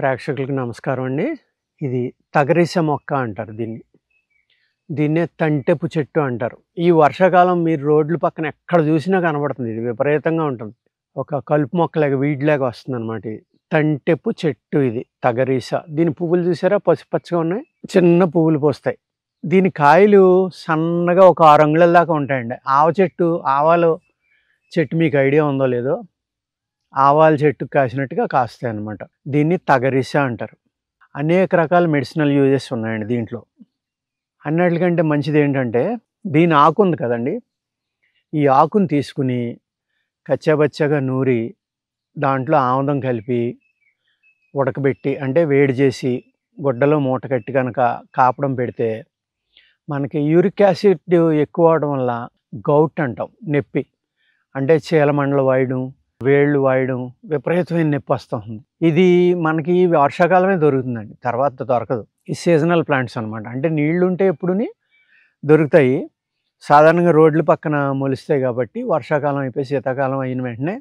ప్రేక్షకులకు నమస్కారం అండి ఇది తగరిస మొక్క అంటారు దీన్ని దీన్నే తంటెపు చెట్టు అంటారు ఈ వర్షాకాలం మీరు రోడ్ల పక్కన ఎక్కడ చూసినా కనబడుతుంది ఇది విపరీతంగా ఉంటుంది ఒక కలుపు మొక్కలాగా వీడిలాగా వస్తుంది అనమాట ఇది తంటెపు చెట్టు ఇది తగరీస దీని పువ్వులు చూసారా పసుపచ్చగా ఉన్నాయి చిన్న పువ్వులు పోస్తాయి దీని కాయలు సన్నగా ఒక ఆరు అంగుళాల దాకా ఉంటాయండి ఆవ చెట్టు ఆవాలు చెట్టు మీకు ఐడియా ఉందో లేదో ఆవాల చెట్టుకు కాసినట్టుగా కాస్తాయి అనమాట దీన్ని తగరిస అంటారు అనేక రకాల మెడిసినల్ యూజెస్ ఉన్నాయండి దీంట్లో అన్నిటికంటే మంచిది ఏంటంటే దీని ఆకు ఉంది కదండి ఈ ఆకును తీసుకుని కచ్చాబచ్చగా నూరి దాంట్లో ఆముదం కలిపి ఉడకబెట్టి అంటే వేడి చేసి గుడ్డలో మూట కట్టి కనుక కాపడం పెడితే మనకి యూరిక్ యాసిడ్ ఎక్కువ అవడం వల్ల గౌట్ అంటాం నొప్పి అంటే చీలమండల వాయడం వేళ్ళు వాయడం విపరీతమైన నొప్పి వస్తుంది ఇది మనకి వర్షాకాలమే దొరుకుతుందండి తర్వాత దొరకదు ఈ సీజనల్ ప్లాంట్స్ అనమాట అంటే ఉంటే ఎప్పుడుని దొరుకుతాయి సాధారణంగా రోడ్ల పక్కన మొలిస్తాయి కాబట్టి వర్షాకాలం అయిపోయి శీతాకాలం అయిన వెంటనే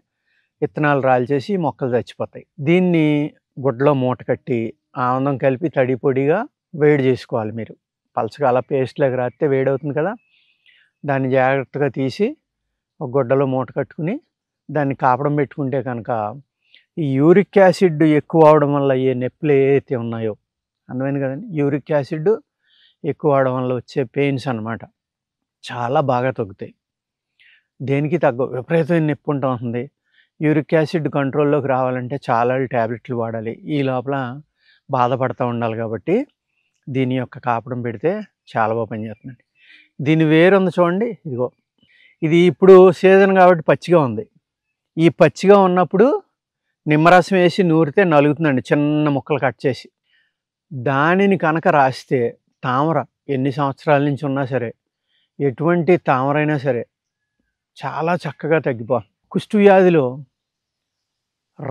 విత్తనాలు రాల్చేసి మొక్కలు చచ్చిపోతాయి దీన్ని గుడ్డలో మూట కట్టి ఆనందం కలిపి తడి పొడిగా వేడి చేసుకోవాలి మీరు పలచగా అలా పేస్ట్లోకి రాస్తే వేడవుతుంది కదా దాన్ని జాగ్రత్తగా తీసి ఒక గుడ్డలో మూట కట్టుకుని దాన్ని కాపడం పెట్టుకుంటే కనుక ఈ యూరిక్ యాసిడ్ ఎక్కువ అవడం వల్ల ఏ నొప్పులు ఏవైతే ఉన్నాయో అందువల్ల కదండి యూరిక్ యాసిడ్ ఎక్కువ అవడం వల్ల వచ్చే పెయిన్స్ అనమాట చాలా బాగా తగ్గుతాయి దేనికి తగ్గ విపరీతమైన నొప్పి ఉంటా ఉంటుంది యూరిక్ యాసిడ్ కంట్రోల్లోకి రావాలంటే చాలా ట్యాబ్లెట్లు వాడాలి ఈ లోపల బాధపడుతూ ఉండాలి కాబట్టి దీని యొక్క కాపడం పెడితే చాలా బాగా పనిచేస్తుందండి దీని వేరుంది చూడండి ఇదిగో ఇది ఇప్పుడు సీజన్ కాబట్టి పచ్చిగా ఉంది ఈ పచ్చిగా ఉన్నప్పుడు నిమ్మరసం వేసి నూరితే నలుగుతుందండి చిన్న ముక్కలు కట్ చేసి దానిని కనుక రాస్తే తామర ఎన్ని సంవత్సరాల నుంచి ఉన్నా సరే ఎటువంటి తామరైనా సరే చాలా చక్కగా తగ్గిపోతుంది కుష్టు వ్యాధిలో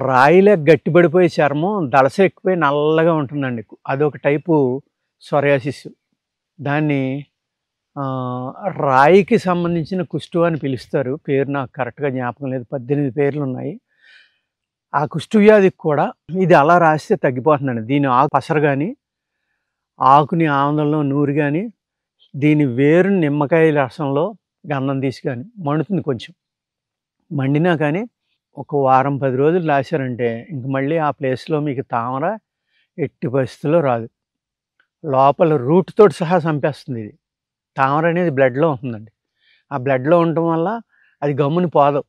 రాయిలా గట్టిపడిపోయే చర్మం దళస ఎక్కుపోయి నల్లగా ఉంటుందండి అదొక టైపు సొరయాసిస్ దాన్ని రాయికి సంబంధించిన కుష్టు అని పిలుస్తారు పేరు నాకు కరెక్ట్గా జ్ఞాపకం లేదు పద్దెనిమిది పేర్లు ఉన్నాయి ఆ కుష్టు వ్యాధికి కూడా ఇది అలా రాస్తే తగ్గిపోతుందండి దీని ఆకు పసరు కానీ ఆకుని ఆనందంలో నూరు కానీ దీని వేరు నిమ్మకాయ రసంలో గంధం తీసి కానీ మండుతుంది కొంచెం మండినా కానీ ఒక వారం పది రోజులు రాశారంటే ఇంక మళ్ళీ ఆ ప్లేస్లో మీకు తామర ఎట్టి పరిస్థితుల్లో రాదు లోపల రూట్తో సహా చంపేస్తుంది ఇది తామర అనేది బ్లడ్లో ఉంటుందండి ఆ బ్లడ్లో ఉండటం వల్ల అది గమ్ముని పోదు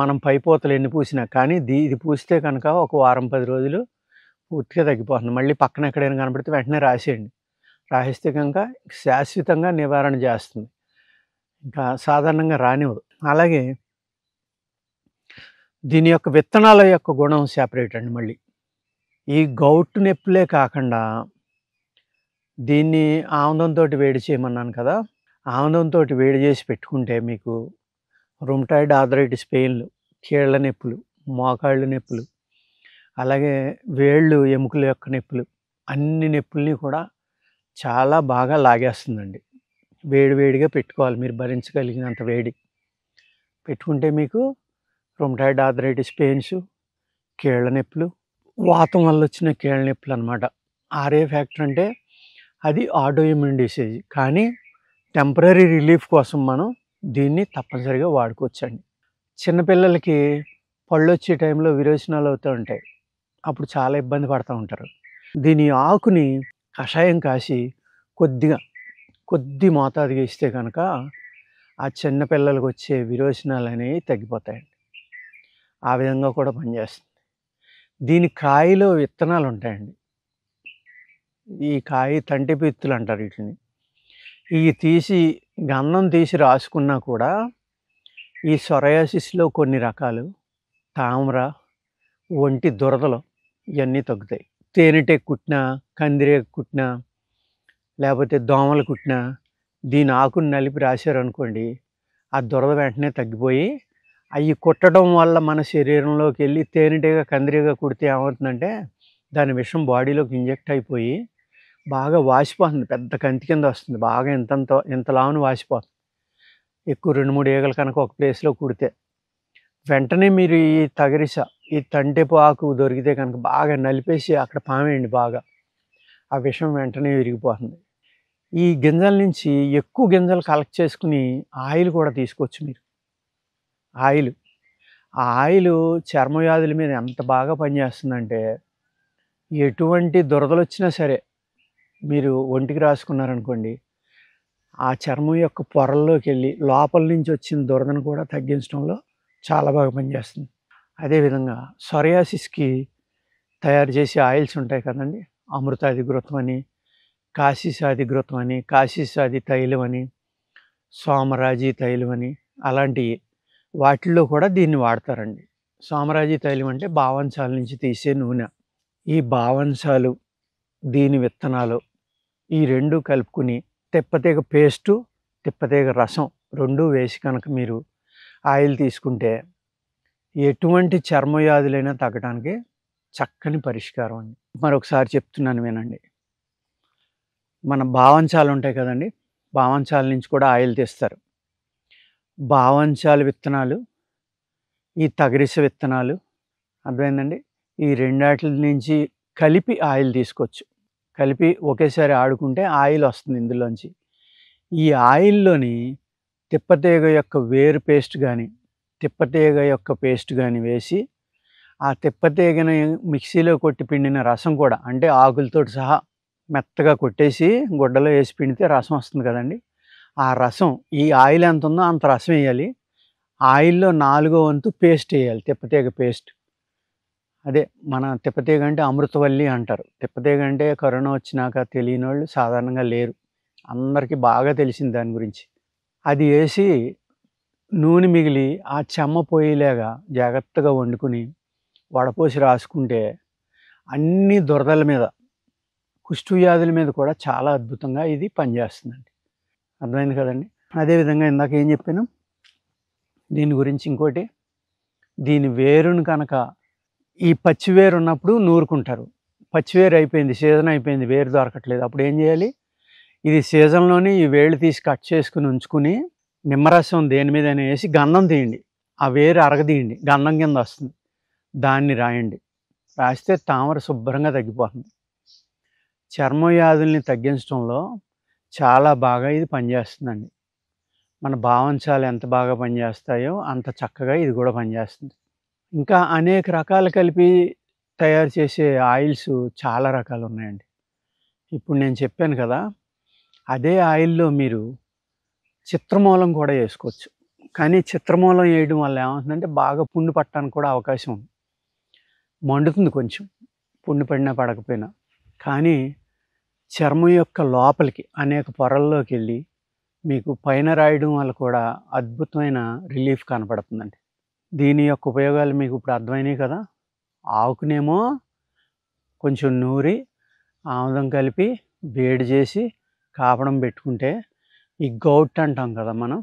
మనం పైపోతలు ఎన్ని పూసినా కానీ దీ ఇది పూస్తే కనుక ఒక వారం పది రోజులు పూర్తిగా తగ్గిపోతుంది మళ్ళీ పక్కన ఎక్కడైనా కనపడితే వెంటనే రాసేయండి రాసిస్తే కనుక శాశ్వతంగా నివారణ చేస్తుంది ఇంకా సాధారణంగా రానివ్వదు అలాగే దీని యొక్క విత్తనాల యొక్క గుణం సెపరేట్ అండి మళ్ళీ ఈ గౌట్ నొప్పులే కాకుండా దీన్ని ఆముదంతో వేడి చేయమన్నాను కదా ఆనందంతో వేడి చేసి పెట్టుకుంటే మీకు రుమ్టాయిడ్ ఆథరైటిస్ పెయిన్లు కీళ్ళ నొప్పులు మోకాళ్ళు నొప్పులు అలాగే వేళ్ళు ఎముకల యొక్క నొప్పులు అన్ని నొప్పుల్ని కూడా చాలా బాగా లాగేస్తుందండి వేడి వేడిగా పెట్టుకోవాలి మీరు భరించగలిగినంత వేడి పెట్టుకుంటే మీకు రొమటాయిడ్ ఆథరైటిస్ పెయిన్స్ కీళ్ళ నొప్పులు వాతం వల్ల వచ్చిన కీళ్ళ నొప్పులు అనమాట ఆర్ఏ ఫ్యాక్టర్ అంటే అది ఆటో ఇమ్యూన్ డిసీజ్ కానీ టెంపరీ రిలీఫ్ కోసం మనం దీన్ని తప్పనిసరిగా వాడుకోవచ్చండి చిన్నపిల్లలకి పళ్ళు వచ్చే టైంలో విరోచనాలు అవుతూ ఉంటాయి అప్పుడు చాలా ఇబ్బంది పడుతూ ఉంటారు దీని ఆకుని కషాయం కాసి కొద్దిగా కొద్ది మోతాదు ఇస్తే కనుక ఆ చిన్నపిల్లలకు వచ్చే విరోచనాలు అనేవి తగ్గిపోతాయండి ఆ విధంగా కూడా పనిచేస్తుంది దీని కాయలో విత్తనాలు ఉంటాయండి ఈ కాయ తంటి పిత్తులు అంటారు వీటిని ఇవి తీసి గంధం తీసి రాసుకున్నా కూడా ఈ సొరయాసిస్లో కొన్ని రకాలు తామ్ర ఒంటి దురదలు ఇవన్నీ తగ్గుతాయి తేనెటే కుట్టినా కందిరే కుట్టినా లేకపోతే దోమలు కుట్టినా దీని ఆకుని నలిపి రాశారనుకోండి ఆ దురద వెంటనే తగ్గిపోయి అవి కుట్టడం వల్ల మన శరీరంలోకి వెళ్ళి తేనెటీగా కందిరీగా కుడితే ఏమవుతుందంటే దాని విషం బాడీలోకి ఇంజెక్ట్ అయిపోయి బాగా వాసిపోతుంది పెద్ద కంటి కింద వస్తుంది బాగా ఇంతంత ఇంతలావును వాసిపోతుంది ఎక్కువ రెండు మూడు ఈగలు కనుక ఒక ప్లేస్లో కుడితే వెంటనే మీరు ఈ తగరిస ఈ తంటెపు ఆకు దొరికితే కనుక బాగా నలిపేసి అక్కడ పామేయండి బాగా ఆ విషం వెంటనే విరిగిపోతుంది ఈ గింజల నుంచి ఎక్కువ గింజలు కలెక్ట్ చేసుకుని ఆయిల్ కూడా తీసుకోవచ్చు మీరు ఆయిల్ ఆ ఆయిల్ చర్మవ్యాధుల మీద ఎంత బాగా పనిచేస్తుందంటే ఎటువంటి దురదలు వచ్చినా సరే మీరు ఒంటికి రాసుకున్నారనుకోండి ఆ చర్మం యొక్క పొరల్లోకి వెళ్ళి లోపల నుంచి వచ్చిన దురదను కూడా తగ్గించడంలో చాలా బాగా పనిచేస్తుంది అదేవిధంగా సొరయాసిస్కి తయారు చేసే ఆయిల్స్ ఉంటాయి కదండి అమృతాది గృతం అని కాశీసాది గృతం అని కాశీసాది తైలం అని సోమరాజీ తైలం అని అలాంటివి వాటిల్లో కూడా దీన్ని వాడతారండి సోమరాజీ తైలం అంటే భావంశాల నుంచి తీసే నూనె ఈ భావంశాలు దీని విత్తనాలు ఈ రెండు కలుపుకుని తెప్పతీగ పేస్టు తిప్పతీగ రసం రెండు వేసి కనుక మీరు ఆయిల్ తీసుకుంటే ఎటువంటి చర్మవ్యాధులైనా తగ్గడానికి చక్కని పరిష్కారం అండి మరొకసారి చెప్తున్నాను వినండి మన భావంచాలు ఉంటాయి కదండి భావంచాల నుంచి కూడా ఆయిల్ తీస్తారు భావంచాలు విత్తనాలు ఈ తగరిస విత్తనాలు అర్థమైందండి ఈ రెండాటి నుంచి కలిపి ఆయిల్ తీసుకోవచ్చు కలిపి ఒకేసారి ఆడుకుంటే ఆయిల్ వస్తుంది ఇందులోంచి ఈ ఆయిల్లోని తిప్పతీగ యొక్క వేరు పేస్ట్ కానీ తిప్పతీగ యొక్క పేస్ట్ కానీ వేసి ఆ తిప్పతీగని మిక్సీలో కొట్టి పిండిన రసం కూడా అంటే ఆకులతో సహా మెత్తగా కొట్టేసి గుడ్డలో వేసి పిండితే రసం వస్తుంది కదండి ఆ రసం ఈ ఆయిల్ ఎంత ఉందో అంత రసం వేయాలి ఆయిల్లో నాలుగో వంతు పేస్ట్ వేయాలి తిప్పతీగ పేస్ట్ అదే మన తిప్పతీగ అంటే అమృతవల్లి అంటారు తిప్పతీగ అంటే కరోనా వచ్చినాక తెలియని వాళ్ళు సాధారణంగా లేరు అందరికీ బాగా తెలిసింది దాని గురించి అది వేసి నూనె మిగిలి ఆ చెమ్మ పోయేలాగా జాగ్రత్తగా వండుకుని వడపోసి రాసుకుంటే అన్ని దురదల మీద కుష్టు వ్యాధుల మీద కూడా చాలా అద్భుతంగా ఇది పనిచేస్తుందండి అర్థమైంది కదండి అదేవిధంగా ఇందాక ఏం చెప్పాను దీని గురించి ఇంకోటి దీని వేరును కనుక ఈ పచ్చివేరు ఉన్నప్పుడు నూరుకుంటారు పచ్చివేరు అయిపోయింది సీజన్ అయిపోయింది వేరు దొరకట్లేదు అప్పుడు ఏం చేయాలి ఇది సీజన్లోనే ఈ వేళ్ళు తీసి కట్ చేసుకుని ఉంచుకుని నిమ్మరసం దేని మీద వేసి గంధం తీయండి ఆ వేరు అరగదీయండి గంధం కింద వస్తుంది దాన్ని రాయండి రాస్తే తామర శుభ్రంగా తగ్గిపోతుంది చర్మ వ్యాధుల్ని తగ్గించడంలో చాలా బాగా ఇది పనిచేస్తుందండి మన భావంశాలు ఎంత బాగా పనిచేస్తాయో అంత చక్కగా ఇది కూడా పనిచేస్తుంది ఇంకా అనేక రకాలు కలిపి తయారు చేసే ఆయిల్స్ చాలా రకాలు ఉన్నాయండి ఇప్పుడు నేను చెప్పాను కదా అదే ఆయిల్లో మీరు చిత్రమూలం కూడా వేసుకోవచ్చు కానీ చిత్రమూలం వేయడం వల్ల ఏమవుతుందంటే బాగా పుండు పట్టడానికి కూడా అవకాశం ఉంది మండుతుంది కొంచెం పుండు పడినా పడకపోయినా కానీ చర్మం యొక్క లోపలికి అనేక పొరల్లోకి వెళ్ళి మీకు పైన రాయడం వల్ల కూడా అద్భుతమైన రిలీఫ్ కనపడుతుందండి దీని యొక్క ఉపయోగాలు మీకు ఇప్పుడు అర్థమైనాయి కదా ఆకునేమో కొంచెం నూరి ఆముదం కలిపి వేడి చేసి కాపడం పెట్టుకుంటే ఈ గౌట్ అంటాం కదా మనం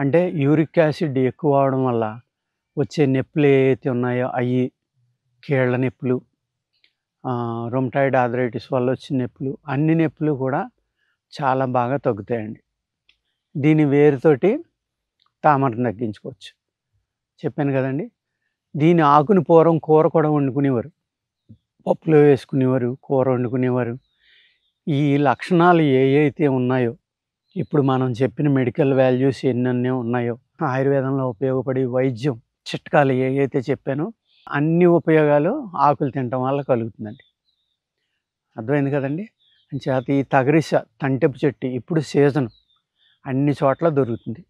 అంటే యూరిక్ యాసిడ్ ఎక్కువ అవడం వల్ల వచ్చే నొప్పులు ఏవైతే ఉన్నాయో అవి కీళ్ళ నొప్పులు రొమటాయిడ్ ఆథరైటిస్ వల్ల వచ్చిన నొప్పులు అన్ని నొప్పులు కూడా చాలా బాగా తగ్గుతాయండి దీని వేరుతోటి తామరం తగ్గించుకోవచ్చు చెప్పాను కదండి దీని ఆకుని పూర్వం కూర కూడా వండుకునేవారు పప్పులో వేసుకునేవారు కూర వండుకునేవారు ఈ లక్షణాలు ఏ అయితే ఉన్నాయో ఇప్పుడు మనం చెప్పిన మెడికల్ వాల్యూస్ ఎన్నెన్నీ ఉన్నాయో ఆయుర్వేదంలో ఉపయోగపడే వైద్యం చిట్కాలు ఏ అయితే చెప్పానో అన్ని ఉపయోగాలు ఆకులు తినటం వల్ల కలుగుతుందండి అర్థమైంది కదండి చేత ఈ తగరిస తంటెప్పు చెట్టు ఇప్పుడు సీజన్ అన్ని చోట్ల దొరుకుతుంది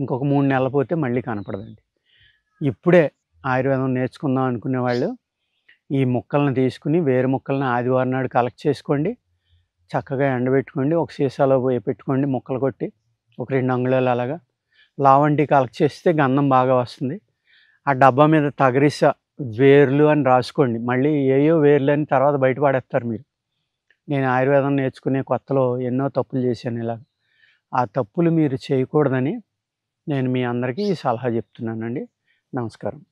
ఇంకొక మూడు నెలల పోతే మళ్ళీ కనపడదండి ఇప్పుడే ఆయుర్వేదం నేర్చుకుందాం అనుకునే వాళ్ళు ఈ మొక్కలను తీసుకుని వేరు మొక్కలను ఆదివారం నాడు కలెక్ట్ చేసుకోండి చక్కగా ఎండబెట్టుకోండి ఒక సీసాలో పోయి పెట్టుకోండి ముక్కలు కొట్టి ఒక రెండు అంగుళాలు అలాగా లావంటి కలెక్ట్ చేస్తే గంధం బాగా వస్తుంది ఆ డబ్బా మీద తగరిస వేర్లు అని రాసుకోండి మళ్ళీ ఏయో వేర్లు అని తర్వాత బయటపడేస్తారు మీరు నేను ఆయుర్వేదం నేర్చుకునే కొత్తలో ఎన్నో తప్పులు చేశాను ఇలా ఆ తప్పులు మీరు చేయకూడదని నేను మీ అందరికీ సలహా చెప్తున్నానండి నమస్కారం